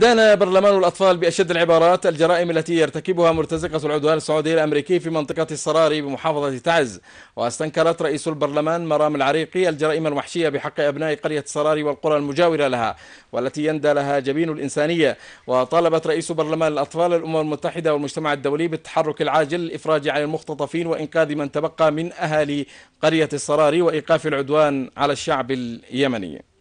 دان برلمان الأطفال بأشد العبارات الجرائم التي يرتكبها مرتزقة العدوان السعودي الأمريكي في منطقة الصراري بمحافظة تعز واستنكرت رئيس البرلمان مرام العريقي الجرائم الوحشية بحق أبناء قرية الصراري والقرى المجاورة لها والتي يندى لها جبين الإنسانية وطالبت رئيس برلمان الأطفال الأمم المتحدة والمجتمع الدولي بالتحرك العاجل للإفراج عن المختطفين وإنقاذ من تبقى من أهالي قرية الصراري وإيقاف العدوان على الشعب اليمني